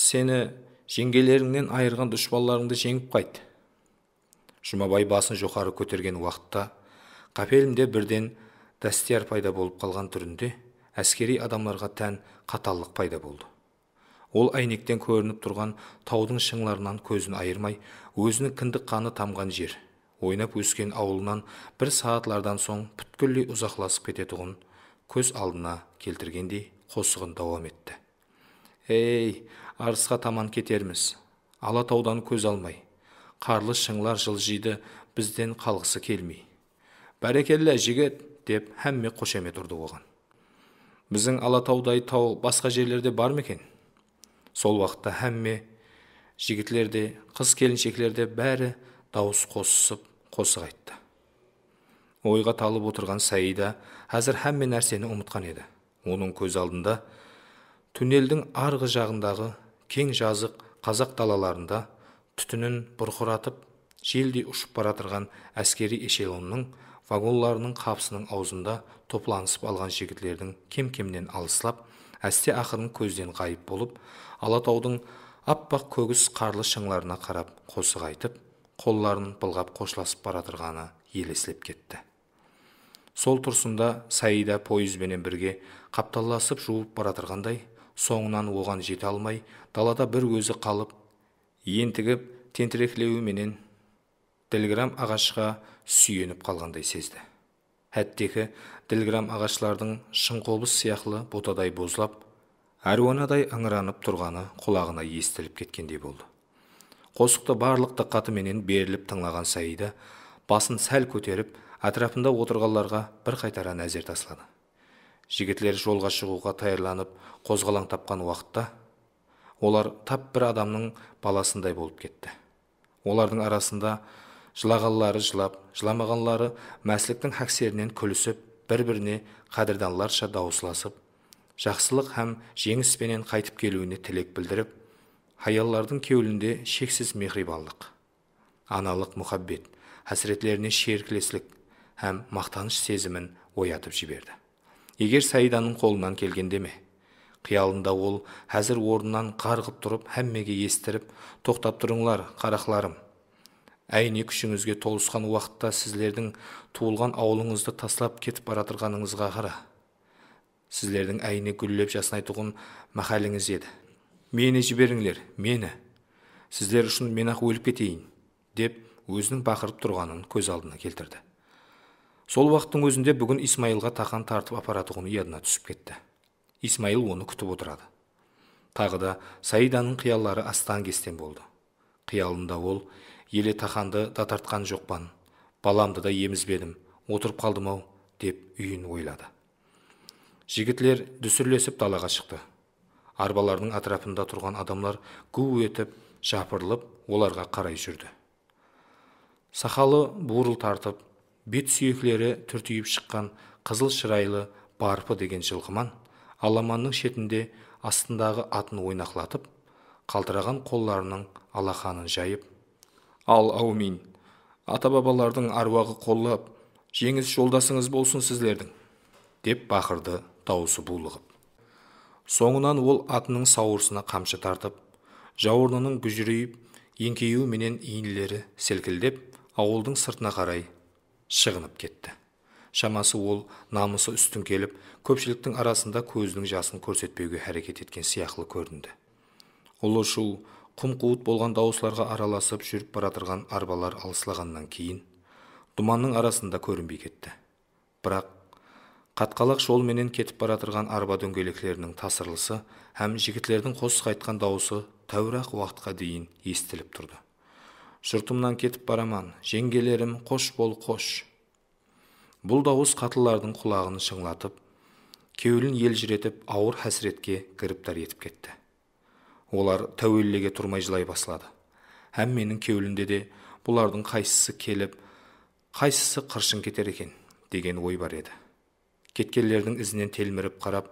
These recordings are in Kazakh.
сені жеңгелеріңнен айырған дұшпанларыңды жеңіп қайт жұмабай басын жоғары көтерген уақытта қапелімде бірден дәстияр пайда болып қалған түрінде әскери адамларға тән қаталдық пайда болды ол әйнектен көрініп тұрған таудың шыңларынан көзін айырмай өзінің кіндік қаны тамған жер ойнап өскен ауылынан бір сағатлардан соң бүткілдей ұзақласып кететұғын көз алдына келтіргендей қосығын дауам етті ей арысқа таман кетерміз алатаудан көз алмай қарлы шыңлар жылжиды бізден қалғысы келмей бәрекеллә жігіт деп әмме қошемет ұрды оған біздің алатаудай тау басқа жерлерде бар ма екен сол уақытта әмме жігітлер де қыз келіншектер де бәрі дауыс қосысып қосық айтты ойға талып отырған саида әзір әмме нәрсені ұмытқан еді оның көз алдында туннельдің арғы жағындағы кең жазық қазақ далаларында түтінін бұрқыратып желдей ұшып бара тұрған әскери эшелонның вагонларының қапсының аузында топланысып алған жігітлердің кем кемнен алыслап, әсте ақырын көзден ғайып болып алатаудың аппақ көгіс қарлы шыңларына қарап қосық айтып қолларын былғап қошласып бара елесілеп кетті сол тұрсында саида пойызбенен бірге қапталласып жуып бара соңынан оған жете алмай далада бір өзі қалып ентігіп тентірекілеуіменен ділграм ағашқа сүйеніп қалғандай сезді әттекі ділграм ағашлардың шыңқобыз сияқлы ботадай бозлап әруанадай ыңыранып тұрғаны құлағына естіліп кеткендей болды қосықты барлық диққатыменен беріліп тыңлаған саида басын сәл көтеріп атрафында отырғанларға бір қайтара нәзер тастады жігітлер жолға шығуға даярланып қозғалаң тапқан уақытта олар тап бір адамның баласындай болып кетті олардың арасында жылағанлары жылап жыламағанлары мәсіліктің хәксерінен күлісіп бір біріне қадірданларша дауысласып жақсылық һәм жеңіспенен қайтып келуіне тілек білдіріп хаяллардың кеуілінде шексіз мехрибандық аналық мұхаббет хәсіретлеріне шеркілестік һәм мақтаныш сезімін оятып жіберді егер саиданың қолынан келгенде ме қиялында ол әзір орнынан қарғып тұрып әммеге естіріп тоқтап тұрыңлар қарақларым әйне күшіңізге толысқан уақытта сіздердің туылған ауылыңызды таслап кетіп бара қара сіздердің әйне гүллеп жасынайтұғын махаліңіз еді мені жіберіңдер мені сіздер үшін мен ақ өліп кетейін деп өзінің бақырып тұрғанын көз алдына келтірді сол уақыттың өзінде бүгін исмаилға тақан тартып апаратұғын ұядына түсіп кетті исмаил оны күтіп отырады тағы да саиданың қияллары астан кестен болды қиялында ол еле тақанды да тартқан жоқпан баламды да емізбедім отырып қалдым ау деп үйін ойлады жігітлер дүсірлесіп далаға шықты арбалардың атырапында тұрған адамлар гу етіп жапырылып оларға қарай жүрді сақалы буырыл тартып бет сүйеклері түртиіп шыққан қызыл шырайлы барпы деген жылқыман аламанның шетінде астындағы атын ойнақлатып қалтыраған қолларының алақанын жайып ал аумин ата бабалардың аруағы қоллап жеңіс жолдасыңыз болсын сіздердің деп бақырды дауысы булығып соңынан ол атының сауырсына қамшы тартып жауырынының гүжірейіп менен иінлері селкілдеп ауылдың сыртына қарай шығынып кетті шамасы ол намысы үстін келіп көпшіліктің арасында көзінің жасын көрсетпеуге әрекет еткен сияқты көрінді ұлы шу құм қуыт болған дауысларға араласып жүріп баратырған арбалар алыслағаннан кейін думанның арасында көрінбей кетті бірақ қатқалақ жолменен кетіп бара арба дөңгелектерінің тасырлысы һәм жігітлердің қос қайтқан дауысы тәуір ақ уақытқа дейін естіліп тұрды жұртымнан кетіп бараман жеңгелерім қош бол қош бұл дауыс қатылардың құлағын шыңлатып кеулін елжіретіп ауыр хәсіретке кіріптар етіп кетті олар тәуеллеге тұрмай жылай басылады. әм менің кеулімде де бұлардың қайсысы келіп қайсысы қыршын кетер екен деген ой бар еді кеткелердің ізінен телміріп қарап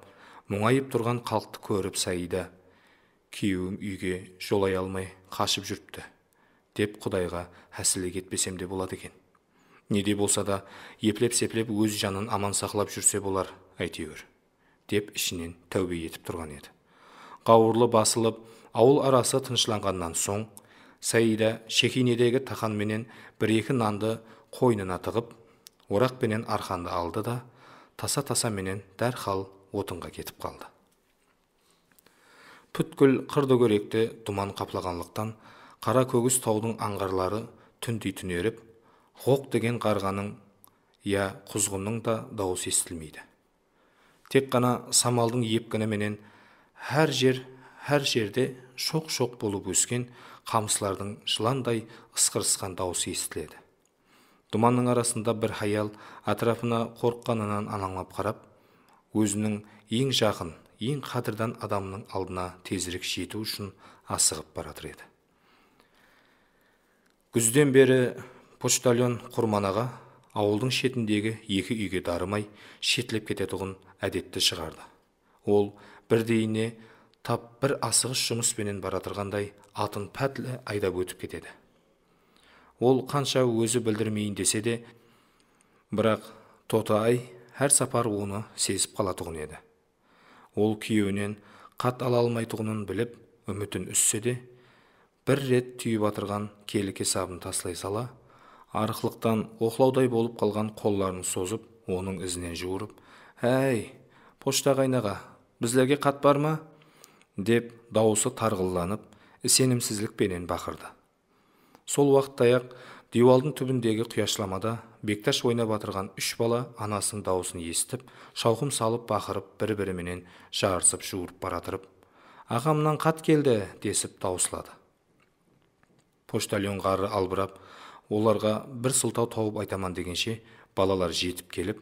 мұңайып тұрған халықты көріп саида күйеуім үйге жолай алмай қашып жүріпті деп құдайға хәсілі кетпесем де болады екен не де болса да еплеп сеплеп өз жанын аман сақлап жүрсе болар әйтеуір деп ішінен тәубе етіп тұрған еді қауырлы басылып ауыл арасы тынышланғаннан соң саида шекинедегі тақанменен бір екі нанды қойнына тығып орақпенен арқанды алды да таса тасаменен дәрхал отынға кетіп қалды бүткіл қырды көректі тұман қаплағанлықтан қара көгіс таудың аңғарлары түндей түнеріп қоқ деген қарғаның я құзғынның да дауысы естілмейді тек қана самалдың епкініменен әр жер әр жерде шоқ шоқ болып өскен қамыслардың жыландай ысқырысқан дауысы естіледі думанның арасында бір хаял атрафына қорыққанынан алаңлап қарап өзінің ең жақын ең қадірдан адамның алдына тезірек жету үшін асығып баратыр еді күзден бері почтальон құрманаға ауылдың шетіндегі екі үйге дарымай шетлеп кететұғын әдетті шығарды ол бірдейіне тап бір асығыс жұмыспенен баратырғандай атын пәтлі айдап өтіп кетеді ол қанша өзі білдірмейін десе де бірақ тотай әр сапар оны сезіп қалатұғын еді ол күйеуінен қат ала алмайтұғынын біліп үмітін үзсе де бір рет түйіп атырған келі кесабын тастай сала арықлықтан оқлаудай болып қалған қолларын созып оның ізінен жүгіріп әй пошта қайнаға біздерге қат бар ма деп дауысы тарғылланып сенімсіздікпенен бақырды сол уақытта ақ диуалдың түбіндегі құяшламада бекташ ойнап атырған үш бала анасының даусын естіп шауқым салып бақырып бір біріменен жарысып жүгіріп баратырып ағамнан қат келді десіп даусылады Поштальон қары албырап оларға бір сылтау тауып айтаман дегенше балалар жетіп келіп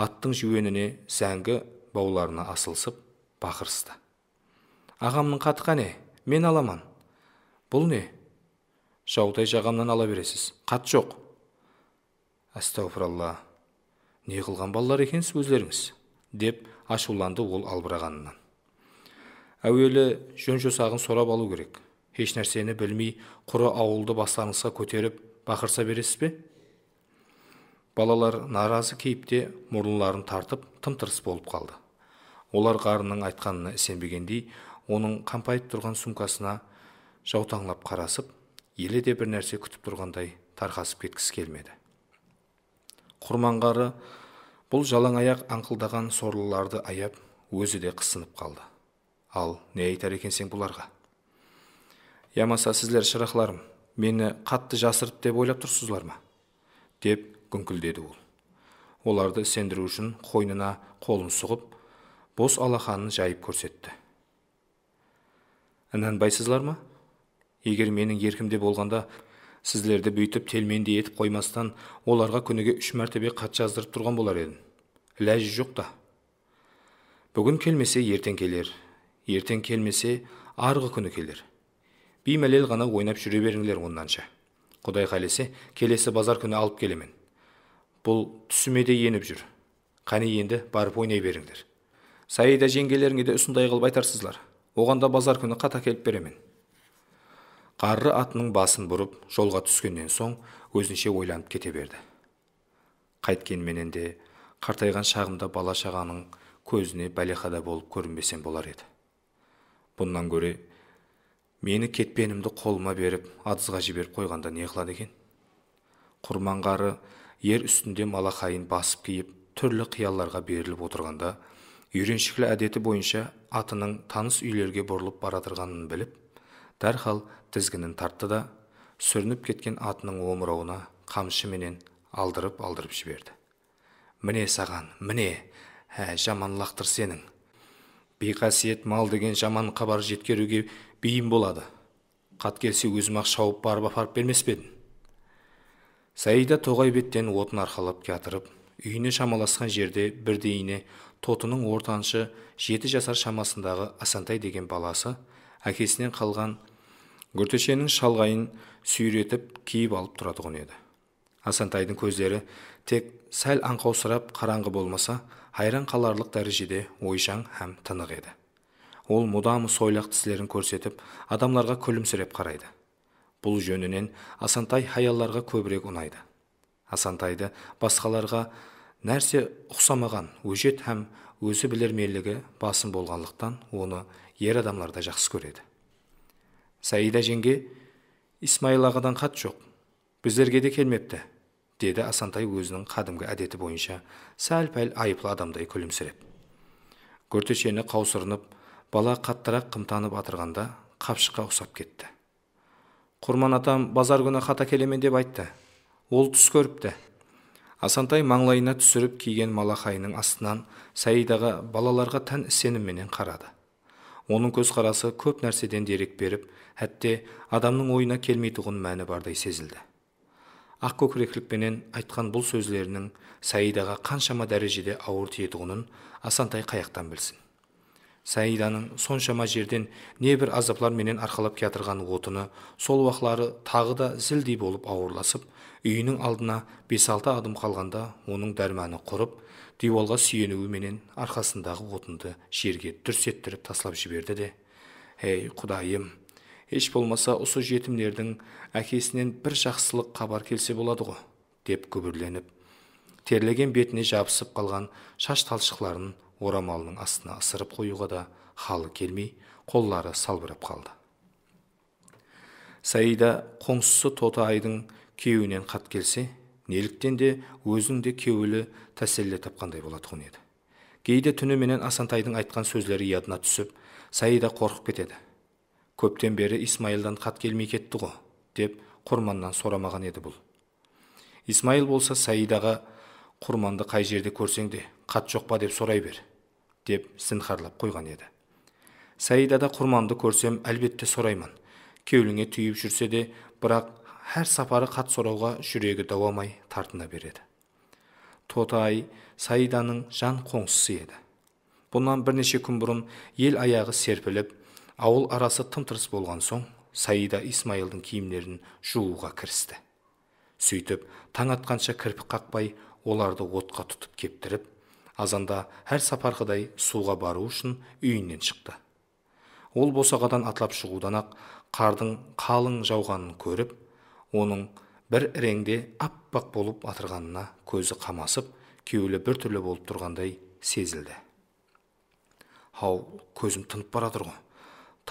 аттың жүйеніне сәңгі бауларына асылсып бақырысты ағамның қаты қане мен аламан бұл не жаудай жағамнан ала бересіз қат жоқ Алла! не қылған балалар екенсіз өздеріңіз деп ашуланды ол албырағанынан әуелі жөн жосағын сорап алу керек еш нәрсені білмей құры ауылды бастарыңызға көтеріп бақырса бересіз бе балалар наразы кейіпте мұрынларын тартып тым тырыс болып қалды олар қарының айтқанына сенбегендей оның қампайып тұрған сумкасына жаутаңлап қарасып елі де бір нәрсе күтіп тұрғандай тарқасып кеткісі келмеді құрманғары бұл жалаң аяқ аңқылдаған сорлыларды аяп өзі де қысынып қалды ал не айтар екенсең бұларға ямаса сіздер шырақларым мені қатты жасырып деп ойлап тұрсыздар ма деп күңкілдеді ол оларды сендіру үшін қойнына қолын сұғып бос алақанын жайып көрсетті байсызлар ма егер менің еркімде болғанда сіздерді бүйтіп телмендей етіп қоймастан оларға күніге үш мәртебе хат жаздырып тұрған болар едім ләжі жоқ та бүгін келмесе ертең келер ертең келмесе арғы күні келер беймәлел ғана ойнап жүре беріңдер оннанша құдай қалесе келесі базар күні алып келемін бұл түсіме де еніп жүр қане енді барып ойнай беріңдер саида жеңгелеріңе де осындай қылып айтарсыздар оған да базар күні қата келіп беремін қарры атының басын бұрып жолға түскеннен соң өзінше ойланып кете берді қайткенменен де қартайған шағымда бала шағаның көзіне бәлеқада болып көрінбесем болар еді бұнан көре мені кетпенімді қолыма беріп адызға жіберіп қойғанда не қылады екен құрманғары ер үстінде малақайын басып киіп түрлі қиялларға беріліп отырғанда үйреншікті әдеті бойынша атының таныс үйлерге бұрылып баратырғанын біліп дәрхал тізгінін тартты да сүрініп кеткен атының омырауына қамшыменен алдырып алдырып жіберді міне саған міне ә, жаман лақтыр сенің бейқасиет мал деген жаман хабар жеткеруге бейім болады қат келсе өзім ақ шауып барып апарып бермес пе едім саида тоғай беттен отын арқалап жатырып үйіне шамаласқан жерде бірдейіне тотының ортаншы жеті жасар шамасындағы асантай деген баласы әкесінен қалған гүртешенің шалғайын сүйретіп киіп алып тұратұғын еді асантайдың көздері тек сәл аңқаусырап қараңғы болмаса айран қаларлық дәрежеде ойшаң һәм тынық еді ол мұдамы сойлақ тістерін көрсетіп адамларға күлімсіреп қарайды бұл жөнінен асантай хаялларға көбірек ұнайды асантайды басқаларға нәрсе ұқсамаған өжет һәм өзі білермелігі басым болғандықтан оны ер адамдар да жақсы көреді саида жеңге исмаил ағадан хат жоқ біздерге де келмепті деді асантай өзінің қадымғы әдеті бойынша сәл пәл айыпты адамдай күлімсіреп күртешені қаусырынып бала қаттырақ қымтанып атырғанда қапшыққа ұсап кетті құрман атам базар күні хат әкелемен деп айтты ол түс көріпті асантай маңлайына түсіріп киген малақайының астынан саидаға балаларға тән сенімменен қарады оның көзқарасы көп нәрседен дерек беріп әтте адамның ойына келмейтұғын мәні бардай сезілді ақ көкіректілікпенен айтқан бұл сөздерінің саидаға қаншама дәрежеде ауыр тиетұғынын асантай қаяқтан білсін саиданың соншама жерден небір азаплар менен арқалап келатырған отыны сол уақлары тағы да зілдей болып ауырласып үйінің алдына бес алты адым қалғанда оның дәрмәні құрып диуалға сүйенуі менен арқасындағы отынды жерге дүрс еттіріп тастап жіберді де ей құдайым еш болмаса осы жетімдердің әкесінен бір жақсылық хабар келсе болады ғой деп күбірленіп терлеген бетіне жабысып қалған шаш талшықларын орамалының астына ысырып қоюға да халы келмей қоллары салбырап қалды саида қоңсысы айдың күйеуінен хат келсе неліктен де өзінің де кеуілі тәсілі тапқандай болатұғын еді кейде түніменен асантайдың айтқан сөздері ядына түсіп саида қорқып кетеді көптен бері Исмайылдан хат келмей кетті ғой деп құрманнан сорамаған еді бұл исмаил болса саидаға құрманды қай жерде көрсең де хат жоқ па деп сорай бер деп зінхарлап қойған еді саидада құрманды көрсем әлбетте сораймын кеуліңе түйіп жүрсе де бірақ әр сапары қат сорауға жүрегі дауамай тартына береді тотай саиданың жан қоңсысы еді бұнан бірнеше күн бұрын ел аяғы серпіліп ауыл арасы тым тырыс болған соң саида исмаилдың киімдерін жууға кірісті сөйтіп таң атқанша кірпік қақпай оларды отқа тұтып кептіріп азанда әр сапарқыдай суға бару үшін үйінен шықты ол босағадан атлап шығудан ақ қардың қалың жауғанын көріп оның бір іреңде аппақ болып атырғанына көзі қамасып кеулі бір түрлі болып тұрғандай сезілді ау көзім тынып бара ғой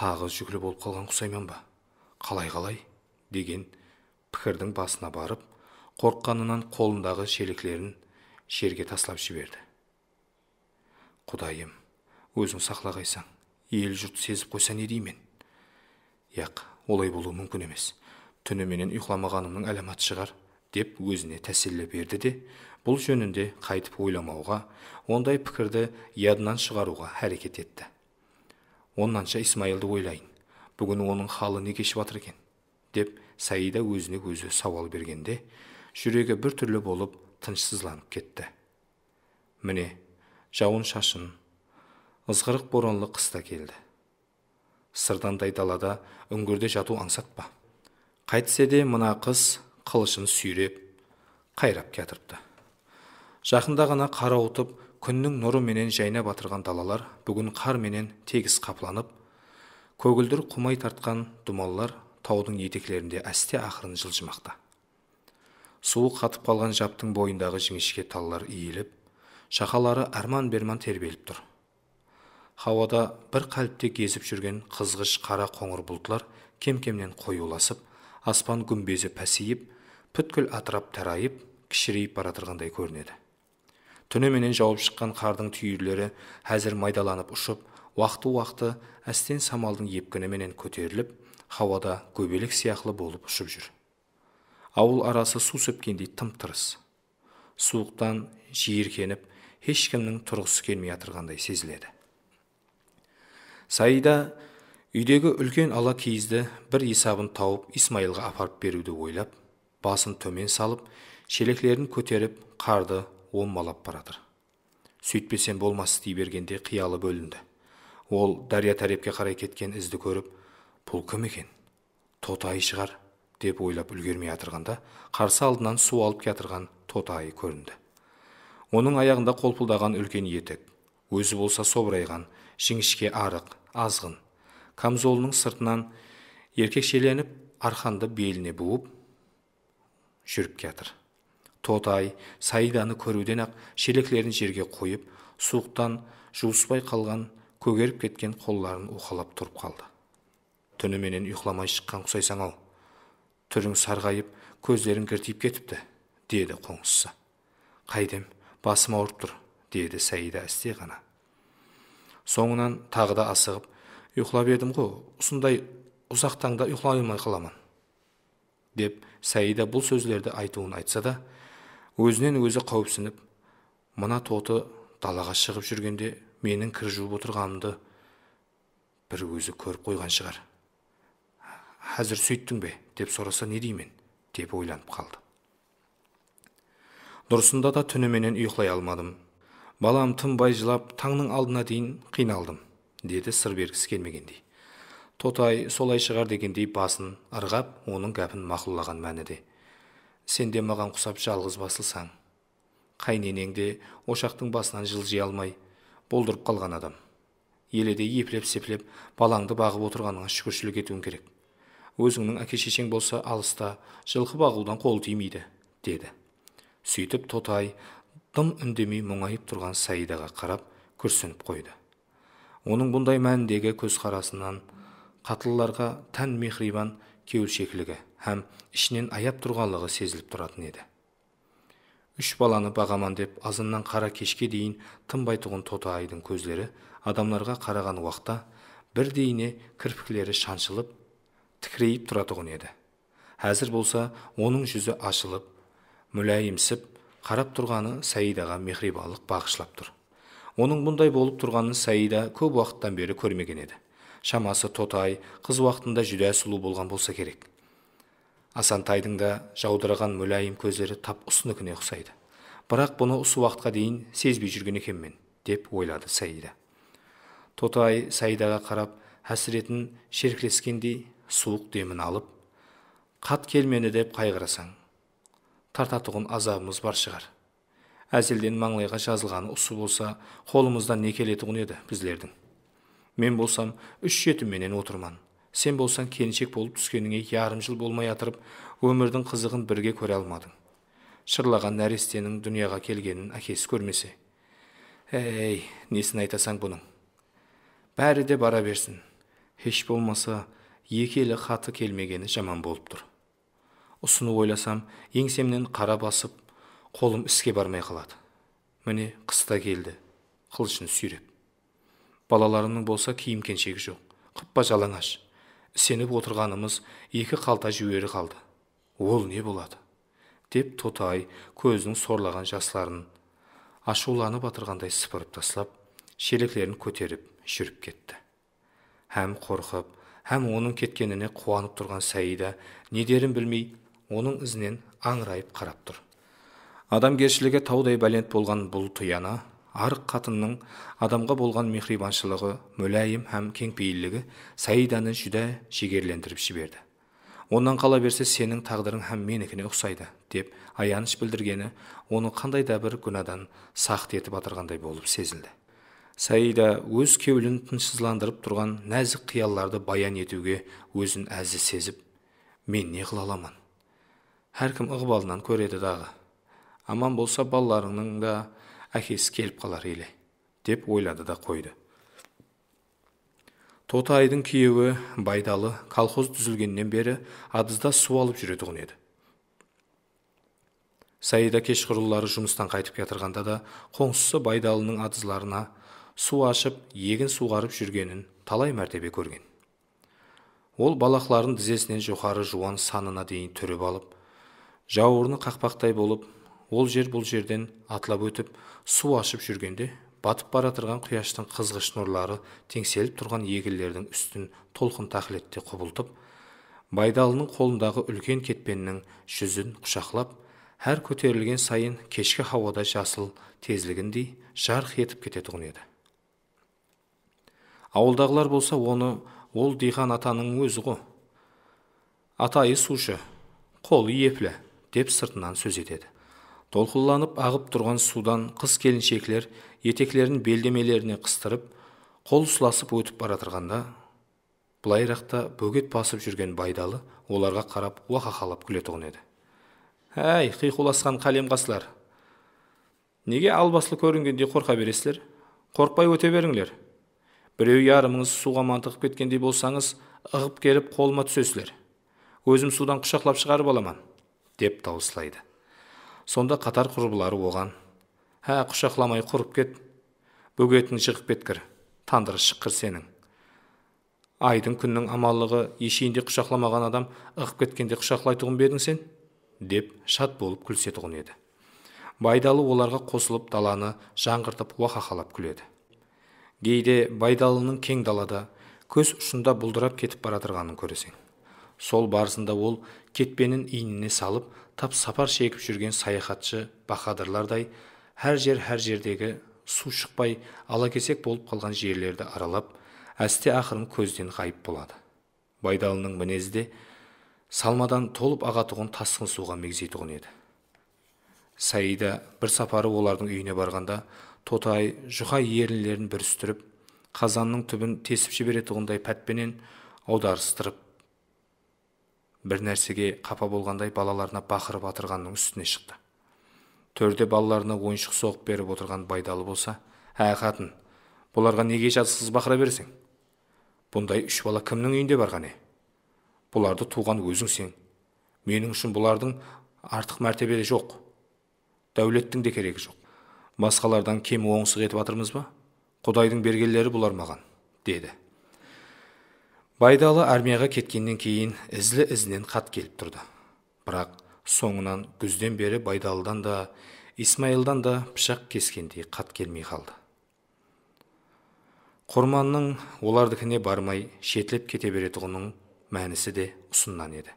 тағы жүгілі болып қалған құсайман ба қалай қалай деген пікірдің басына барып қорққанынан қолындағы шелектерін жерге таслап жіберді құдайым өзің сақлағайсаң ел жұрт сезіп қойса не деймін яқ олай болуы мүмкін емес түніменен ұйықламағанымның әлематы шығар деп өзіне тәсілі берді де бұл жөнінде қайтып ойламауға ондай пікірді ядынан шығаруға әрекет етті Оннанша Исмайылды ойлайын бүгін оның халы не кешіп жатыр екен деп саида өзіне өзі сауал бергенде жүрегі бір түрлі болып тынышсызланып кетті міне жауын шашын ызғырық боранлы қыста келді сырдандай далада үңгірде жату аңсатпа қайтсе де мына қыс қылышын сүйреп қайрап кетіріпті жақында ғана қарауытып күннің менен жайнап атырған далалар бүгін қар менен тегіс қапланып көгілдір құмай тартқан думаллар таудың етеклерінде әсте ақырын жылжымақта суық қатып қалған жаптың бойындағы жіңішке таллар иіліп шақалары арман берман тербеліп тұр хауада бір қалыпте кезіп жүрген қызғыш қара қоңыр бұлттар кем кемнен қоюласып аспан күмбезі пәсейіп пүткіл атырап тарайып кішірейіп бара тұрғандай көрінеді түніменен жауып шыққан қардың түйірлері әзір майдаланып ұшып уақыты уақты әстен самалдың епкініменен көтеріліп хауада көбелек сияқлы болып ұшып жүр ауыл арасы су сепкендей тым тырыс суықтан жиіркеніп ешкімнің тұрғысы келмей жатырғандай сезіледі саида үйдегі үлкен ала киізді бір есабын тауып исмаилға апарып беруді ойлап басын төмен салып шелеклерін көтеріп қарды оммалап баратыр сөйтпесем болмас дей бергенде қиялы бөлінді ол дария тәрепке қарай кеткен ізді көріп бұл кім екен тотай шығар деп ойлап үлгермей атырғанда қарсы алдынан су алып жатырған тотайы көрінді оның аяғында қолпылдаған үлкен етік өзі болса собырайған жіңішке арық азғын камзолының сыртынан еркекшеленіп арқанды беліне буып жүріп жатыр тотай саиданы көруден ақ шелектерін жерге қойып суықтан жуыспай қалған көгеріп кеткен қолларын уқалап тұрып қалды түніменен ұйқыламай шыққан құсайсаң ау түрің сарғайып көздерің кіртиіп кетіпті деді қоңсысы қайдем басым ауырып тұр деді саида әсте ғана соңынан тағы да асығып ұйқылап едім ғой осындай ұзақ таңда ұйқылай алмай қаламын деп саида бұл сөздерді айтуын айтса да өзінен өзі қауіпсініп мына тоты далаға шығып жүргенде менің кір жуып отырғанымды бір өзі көріп қойған шығар әзір сөйттің бе деп сұраса не деймін деп ойланып қалды дұрысында да түніменен ұйықлай алмадым балам тынбай жылап таңның алдына дейін қиналдым деді сыр бергісі келмегендей тотай солай шығар дегендей басын ырғап оның гәпін мақұллаған мәніде. де сен де маған құсап жалғыз басылсаң қайненең де ошақтың басынан жылжи алмай болдырып қалған адам еледе епілеп сепілеп балаңды бағып отырғаныңа шүкіршілік етуің керек өзіңнің әке шешең болса алыста жылқы бағудан қол тимейді деді сөйтіп тотай дым үндемей мұңайып тұрған саидаға қарап күрсініп қойды оның бұндай мәніндегі көзқарасынан қатылларға тән мехрибан кеушеклігі һәм ішінен аяп тұрғанлығы сезіліп тұратын еді үш баланы бағаман деп азаннан қара кешке дейін тынбайтұғын тотайдың көздері адамдарға қараған уақта бірдейіне кірпіктері шаншылып тікірейіп тұратұғын еді әзір болса оның жүзі ашылып мүләйімсіп қарап тұрғаны саидаға мехрибалық бағышлап тұр оның бұндай болып тұрғанын саида көп уақыттан бері көрмеген еді шамасы тотай қыз уақытында жүдә сұлу болған болса керек асантайдың да жаудыраған мүләйім көздері тап күне ұқсайды бірақ бұны осы уақытқа дейін сезбей жүрген екенмін деп ойлады саида тотай саидаға қарап әсіретін шеркілескендей суық демін алып қат келмені деп қайғырасаң тартатұғын азабымыз бар шығар әзелден маңлайға жазылған ұсы болса қолымыздан не келетұғын еді біздердің мен болсам үш жетімменен отырман сен болсаң келіншек болып түскеніңе ярым жыл болмай атырып өмірдің қызығын бірге көре алмадың шырлаған нәрестенің дүнияға келгенін әкесі көрмесе әй несін айтасаң бұның бәрі де бара берсін еш болмаса екі елі хаты келмегені жаман болып тұр Ұсыны ойласам еңсемнен қара басып қолым іске бармай қалады міне қыста келді қылышын сүйреп балаларымның болса киім кеншегі жоқ қыппа жалаңаш Сеніп отырғанымыз екі қалта жүгері қалды ол не болады деп тотай көзінің сорлаған жастарын ашуланып атырғандай сыпырып тастап шелектерін көтеріп жүріп кетті һәм қорқып һәм оның кеткеніне қуанып тұрған саида не дерін білмей оның ізінен аңырайып қарап тұр адамгершілігі таудай бәлент болған бұл тұяна арық қатынның адамға болған мехрибаншылығы мүләйім һәм кеңпейілдігі саиданы жүдә жігерлендіріп жіберді онан қала берсе сенің тағдырың һәм менікіне ұқсайды деп аяныш білдіргені оны қандай да бір күнәдан сақт етіп атырғандай болып сезілді саида өз кеулін тынышсызландырып тұрған нәзік қиялларды баян етуге өзін әзі сезіп мен не қыла аламын әркім ығбалынан көреді дағы аман болса балаларыңның да әкесі келіп қалар еле деп ойлады да қойды тотайдың күйеуі байдалы колхоз түзілгеннен бері адызда су алып жүретұғын еді саида кешқұрылары жұмыстан қайтып жатырғанда да қоңсысы байдалының адызларына су ашып егін суғарып жүргенін талай мәртебе көрген ол балақларын тізесінен жоғары жуан санына дейін түріп алып жауырыны қақпақтай болып ол жер бұл жерден атлап өтіп су ашып жүргенде батып бара тұрған құяштың қызғыш нұрлары теңселіп тұрған егілердің үстін толқын тақлетте құбылтып байдалының қолындағы үлкен кетпеннің жүзін құшақлап әр көтерілген сайын кешкі хауада жасыл тезілігіндей жарқ етіп кететұғын еді ауылдағылар болса оны ол диқан атаның өзі ғой атайы сушы қолы епілі деп сыртынан сөз етеді толқынланып ағып тұрған судан қыз келіншектер етеклерін белдемелеріне қыстырып қол сұласып өтіп бара жатқанда былайрақта бөгет басып жүрген байдалы оларға қарап уақақалап күлетұғын еді әй қиқуласқан қалемқасылар неге албасылы көрінгендей қорқа бересіздер қорықпай өте беріңдер біреу ярымыңыз суға мантығып кеткендей болсаңыз ығып келіп қолыма түсесіздер өзім судан құшақтап шығарып аламан деп дауыслайды сонда қатар құрбылары оған ә құшақламай құрып кет бөгетін жығып кеткір тандыры шыққыр сенің айдың күннің амалығы ешейінде құшақламаған адам ығып кеткенде құшақлайтұғын ба сен деп шат болып күлсетұғын еді байдалы оларға қосылып даланы жаңғыртып уахахалап күледі кейде байдалының кең далада көз ұшында бұлдырап кетіп бара жатырғанын көресің сол барысында ол кетпенін иініне салып тап сапар шегіп жүрген саяхатшы баһадырлардай әр жер әр жердегі су шықпай ала кесек болып қалған жерлерді аралап әсте ақырын көзден ғайып болады байдалының мінезі де салмадан толып ағатұғын тасқын суға мегзейтұғын еді саида бір сапары олардың үйіне барғанда тотай жұқа ерінлерін бүрістіріп қазанның түбін тесіп жіберетұғындай пәтпенен аударыстырып бір нәрсеге қапа болғандай балаларына бақырып атырғанның үстіне шықты төрде балаларына ойыншық соғып беріп отырған байдалы болса ә қатын бұларға неге жазықсыз бақыра берсең бұндай үш бала кімнің үйінде бар қане бұларды туған өзің сен менің үшін бұлардың артық мәртебе жоқ дәулеттің де керегі жоқ басқалардан кем оңсық етіп жатырмыз ба құдайдың бергендері бұлар маған деді байдалы армияға кеткеннен кейін ізлі ізінен хат келіп тұрды бірақ соңынан күзден бері байдалыдан да Исмайылдан да пышақ кескендей қат келмей қалды құрманның олардікіне бармай шетлеп кете беретұғының мәнісі де ұсыннан еді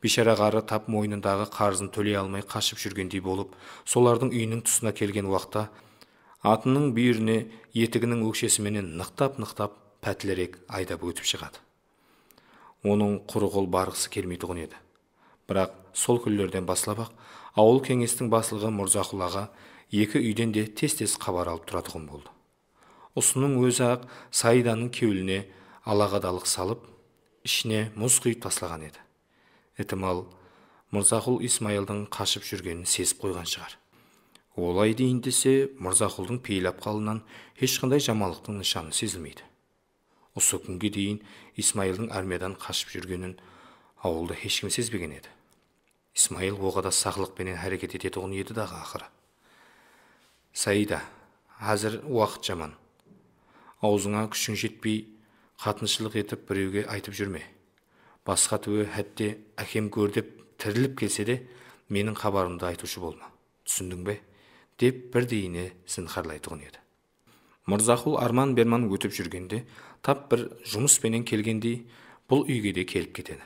Бишара қары тап мойнындағы қарызын төлей алмай қашып жүргендей болып солардың үйінің тұсына келген уақытта атының бүйіріне етігінің өкшесіменен нықтап нықтап пәтілірек айдап өтіп шығады оның құры қол барғысы келмейтұғын еді бірақ сол күндерден бастап ақ ауыл кеңестің басылығы мырзақұл аға екі үйден де тез тез хабар алып тұратұғын болды ұсының өзі ақ саиданың кеуіліне алағадалық салып ішіне мұз құйып тастаған еді ітімал мырзақұл исмайылдың қашып жүргенін сезіп қойған шығар олай дейін десе мырзақұлдың пейіл апқалынан ешқандай жамалықтың нышаны сезілмейді осы күнге дейін исмаилдың армиядан қашып жүргенін ауылда ешкім сезбеген еді исмаил да сақлықпенен әрекет ететұғын еді дағы ақыры саида әзір уақыт жаман аузыңа күшің жетпей қатыншылық етіп біреуге айтып жүрме басқа түбі әтте әкем көр деп тіріліп келсе де менің хабарымды айтушы болма түсіндің бе деп бірдейіне зінхарлайтұғын еді мырзақұл арман берман өтіп жүргенде тап бір жұмыспенен келгендей бұл үйге де келіп кетеді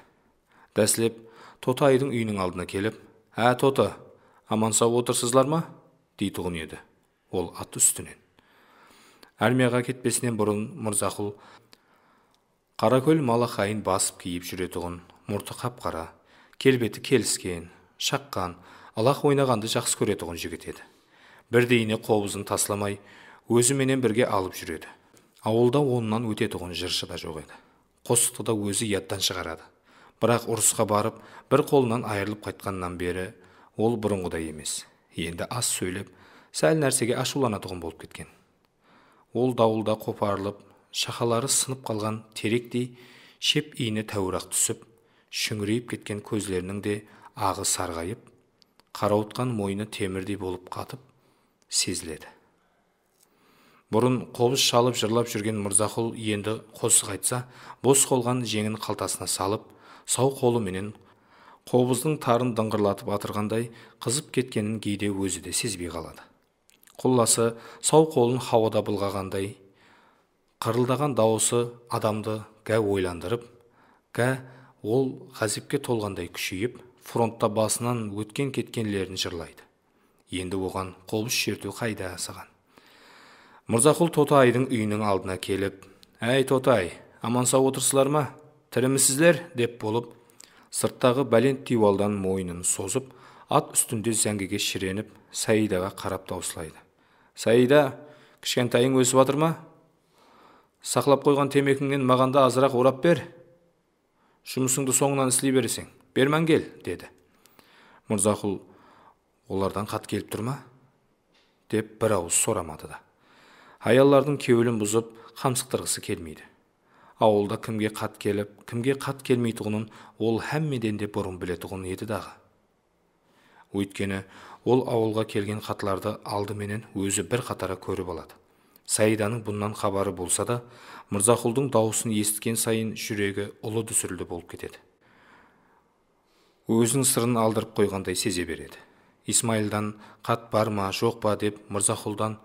дәслеп тотайдың үйінің алдына келіп ә Тота, аман сау отырсыздар ма дейтұғын еді ол ат үстінен армияға кетпесінен бұрын мырзақұл қаракөл малақайын басып киіп жүретұғын мұрты қап қара келбеті келіскен шаққан алақ ойнағанды жақсы көретұғын жігіт еді бірдейіне қобызын тасламай өзіменен бірге алып жүреді ауылда оннан өтетұғын жыршы да жоқ еді қостықты да өзі яттан шығарады бірақ ұрысқа барып бір қолынан айырылып қайтқаннан бері ол бұрынғыдай емес енді аз сөйлеп сәл нәрсеге ашуланатұғын болып кеткен ол дауылда қопарылып шақалары сынып қалған теректей шеп иіні тәуірақ түсіп шүңірейіп кеткен көздерінің де ағы сарғайып қарауытқан мойны темірдей болып қатып сезіледі бұрын қобыз шалып жырлап жүрген мырзақұл енді қосы қайтса бос қолған жеңін қалтасына салып сау қолыменен қобыздың тарын дыңғырлатып атырғандай қызып кеткенін кейде өзі де сезбей қалады құлласы сау қолын хауада былғағандай қырылдаған дауысы адамды гә ойландырып гә ол ғазепке толғандай күшейіп фронтта басынан өткен кеткенлерін жырлайды енді оған қобыз шерту қайда саған мырзақұл тотайдың үйінің алдына келіп әй тотай аман сау отырсыздар ма тірімісіздер деп болып сырттағы бәлен тиуалдан мойнын созып ат үстінде зәңгіге шіреніп саидаға қарап таусылайды саида кішкентайың өсіп жатыр ма сақлап қойған темекіңнен маған да азырақ орап бер жұмысыңды соңынан істей бересең, берман кел деді мырзақұл олардан хат келіп тұр ма деп бір ауыз сорамады да аяллардың кеуілін бұзып қамсықтырғысы келмейді ауылда кімге қат келіп кімге қат келмейтұғынын ол әммеден де бұрын білетұғын еді дағы өйткені ол ауылға келген алды алдыменен өзі бір қатара көріп алады саиданың бұннан хабары болса да мырзақұлдың даусын есіткен сайын жүрегі ұлы дүсірлі болып кетеді өзінің сырын алдырып қойғандай сезе береді исмаилдан қат бар ма жоқ па деп мырзақұлдан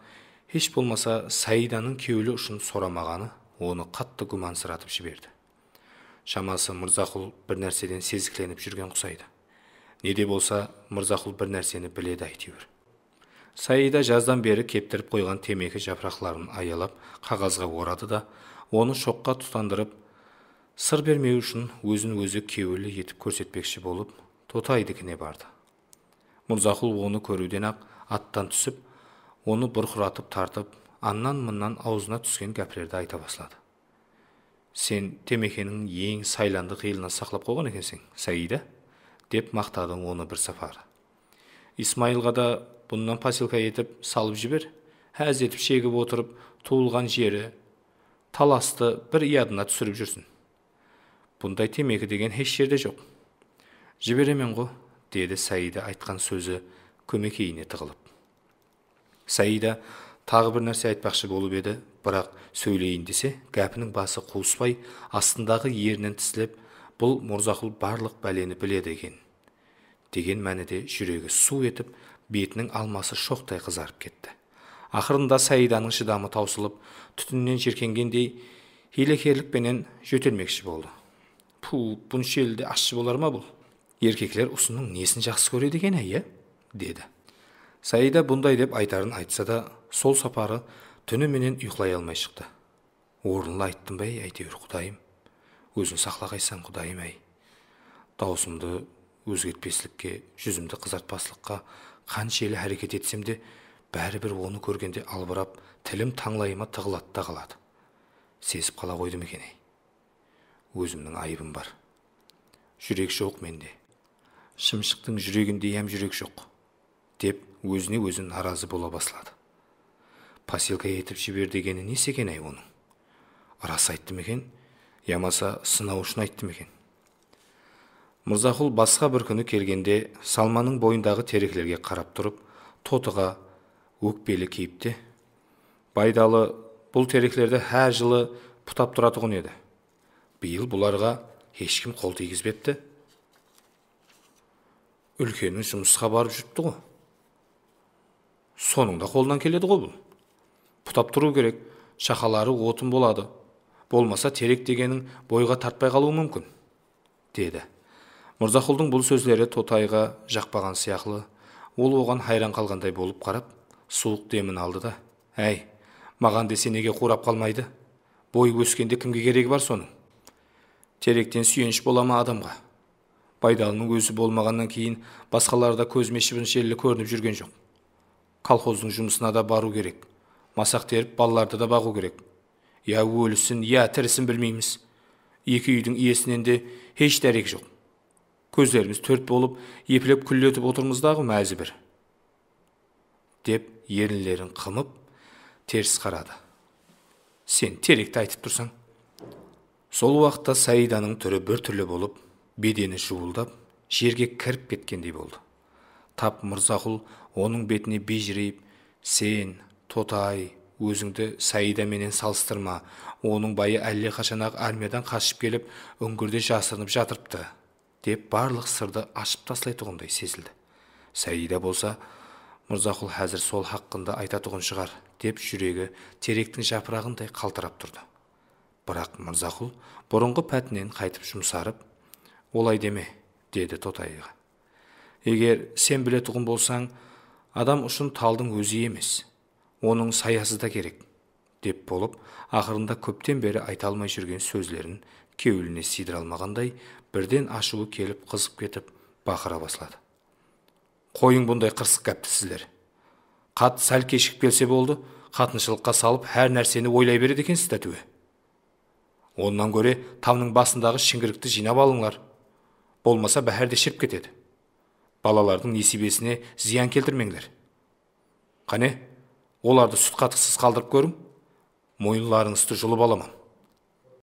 еш болмаса саиданың кеулі үшін сорамағаны оны қатты күмәнсыратып жіберді шамасы мырзақұл бір нәрседен сезікленіп жүрген құсайды. не де болса мырзақұл бір нәрсені біледі әйтеуір саида жаздан бері кептіріп қойған темекі жапырақтарын аялап қағазға орады да оны шоққа тұтандырып сыр бермеу үшін өзін өзі кеулі етіп көрсетпекші болып тотайдікіне барды мырзақұл оны көруден ақ аттан түсіп оны бұрқыратып тартып аннан мыннан аузына түскен гәплерді айта бастады сен темекенің ең сайланды қиылына сақлап қойған екенсің саида деп мақтады оны бір сапар исмаилға да бұннан поселка етіп салып жібер әз етіп шегіп отырып туылған жері таласты бір ядына түсіріп жүрсін бұндай темекі деген еш жерде жоқ жіберемен ғой деді саида айтқан сөзі көмекейіне тығылып саида тағы бір нәрсе айтпақшы болып еді бірақ сөйлейін десе гәпінің басы қуыспай астындағы ернін тісілеп бұл мұрзақұл барлық бәлені біледі екен деген мәніде жүрегі су етіп бетінің алмасы шоқтай қызарып кетті ақырында саиданың шыдамы таусылып түтіннен жеркенгендей хилекерлікпенен жөтелмекші болды пу бұнша елде ащы болар ма бұл еркеклер ұсының несін жақсы көреді екен әй деді саида бұндай деп айтарын айтса да сол сапары түні менен ұйқылай алмай шықты орынлы айттым ба ей әйтеуір құдайым өзің сақла құдайым әй даусымды өзгетпесілікке, жүзімді қызартпаслыққа қаншелі әрекет етсем де бәрібір оны көргенде албырап тілім таңлайыма тығылады қалады Сесіп қала қойдым екен өзімнің айыбым бар жүрек жоқ менде шымшықтың жүрегінде әм жүрек жоқ деп өзіне өзі наразы бола бастады поселка етіп жібер дегені несі екен әй оның рас айтты ма екен ямаса сынау үшін айтты ма екен мырзақұл басқа бір күні келгенде салманың бойындағы тереклерге қарап тұрып тотыға өкпелі кейіпте байдалы бұл тереклерді әр жылы бұтап тұратұғын еді биыл бұларға ешкім қол тигізбепті үлкені жұмысқа барып жүріпті ғой соның да қолынан келеді ғой бұл Пұтап тұру керек шақалары отын болады болмаса терек дегенің бойға тартпай қалуы мүмкін деді мырзақұлдың бұл сөздері тотайға жақпаған сияқлы ол оған хайран қалғандай болып қарап суық демін алды да әй маған десе неге қурап қалмайды бой өскенде кімге керегі бар соның теректен сүйеніш бола ма адамға байдалының өзі болмағаннан кейін басқаларда көзіме көрініп жүрген жоқ колхоздың жұмысына да бару керек масақ теріп балаларды да бағу керек Яу өлісін я тірісін білмейміз екі үйдің иесінен де еш дәрек жоқ көздеріміз төрт болып епілеп күллетіп отырмыз дағы мәзі деп ерінлерін қымып теріс қарады сен теректі айтып тұрсаң сол уақытта саиданың түрі бір түрлі болып бедені жуылдап жерге кіріп кеткендей болды тап мырзақұл оның бетіне бейжірейіп сен тотай өзіңді саидаменен салыстырма оның байы әлдеқашан ақ армиядан қашып келіп үңгірде жасырынып жатырыпты деп барлық сырды ашып тастайтұғындай сезілді саида болса мырзақұл хәзір сол хақында айтатұғын шығар деп жүрегі теректің жапырағындай қалтырап тұрды бірақ мырзақұл бұрынғы пәтінен қайтып жұмсарып олай деме деді тотайға егер сен білетұғын болсаң адам үшін талдың өзі емес оның саясы да керек деп болып ақырында көптен бері айта алмай жүрген сөзлерін кеуіліне сыйдыра алмағандай бірден ашуы келіп қызып кетіп бақыра басылады қойың бұндай қырсық кәпті сіздер қат сәл кешігіп келсе болды қатыншылыққа салып әр нәрсені ойлай береді екенсіз тәтуе оннан көре тамның басындағы шіңгірікті жинап алыңлар болмаса бәрі де шіріп кетеді балалардың несібесіне зиян келтірмеңдер қане оларды сүт қатықсыз қалдырып көрім мойынларыңызды жұлып аламын